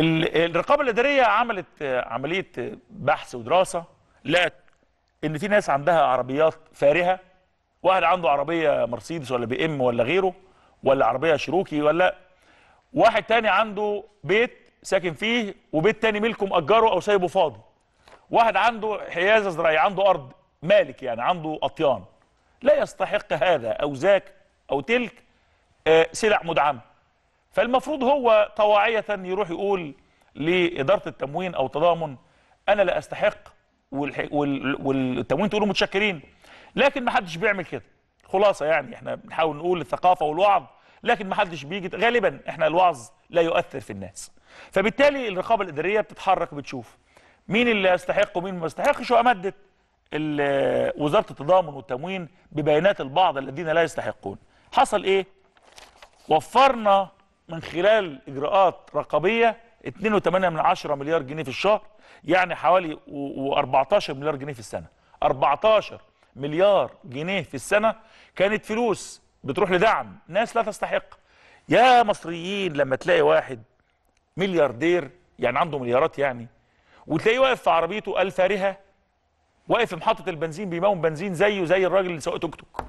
الرقابه الاداريه عملت عمليه بحث ودراسه لقت ان في ناس عندها عربيات فارهه واحد عنده عربيه مرسيدس ولا بي ام ولا غيره ولا عربيه شروكي ولا واحد تاني عنده بيت ساكن فيه وبيت تاني ملكه مأجره او سايبه فاضي واحد عنده حيازه زراعيه عنده ارض مالك يعني عنده اطيان لا يستحق هذا او ذاك او تلك آه، سلع مدعمه فالمفروض هو طواعية يروح يقول لإدارة التموين أو تضامن أنا لا أستحق والتموين تقولوا متشكرين لكن ما حدش بيعمل كده خلاصة يعني احنا بنحاول نقول الثقافة والوعظ لكن ما حدش بيجي غالبا احنا الوعظ لا يؤثر في الناس فبالتالي الرقابة الإدارية بتتحرك بتشوف مين اللي يستحق ومين ما يستحقش وأمدت وزارة التضامن والتموين ببيانات البعض الذين لا يستحقون حصل ايه وفرنا من خلال إجراءات رقابية 2.8 من مليار جنيه في الشهر يعني حوالي و14 مليار جنيه في السنة 14 مليار جنيه في السنة كانت فلوس بتروح لدعم ناس لا تستحق يا مصريين لما تلاقي واحد ملياردير يعني عنده مليارات يعني وتلاقيه واقف في عربيته الفارهة واقف في محطة البنزين بيمون بنزين زيه زي الراجل اللي سواق توك توك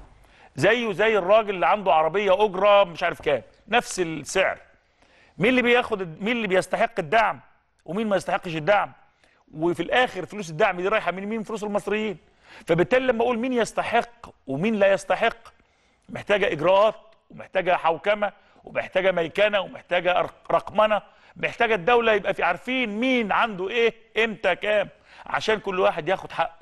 زيه زي الراجل اللي عنده عربيه اجره مش عارف كام نفس السعر مين اللي بياخد مين اللي بيستحق الدعم ومين ما يستحقش الدعم وفي الاخر فلوس الدعم دي رايحه من مين فلوس المصريين فبالتالي لما اقول مين يستحق ومين لا يستحق محتاجه اجراءات ومحتاجه حوكمه ومحتاجه ميكنه ومحتاجه رقمنه محتاجه الدوله يبقى في عارفين مين عنده ايه امتى كام عشان كل واحد ياخد حقه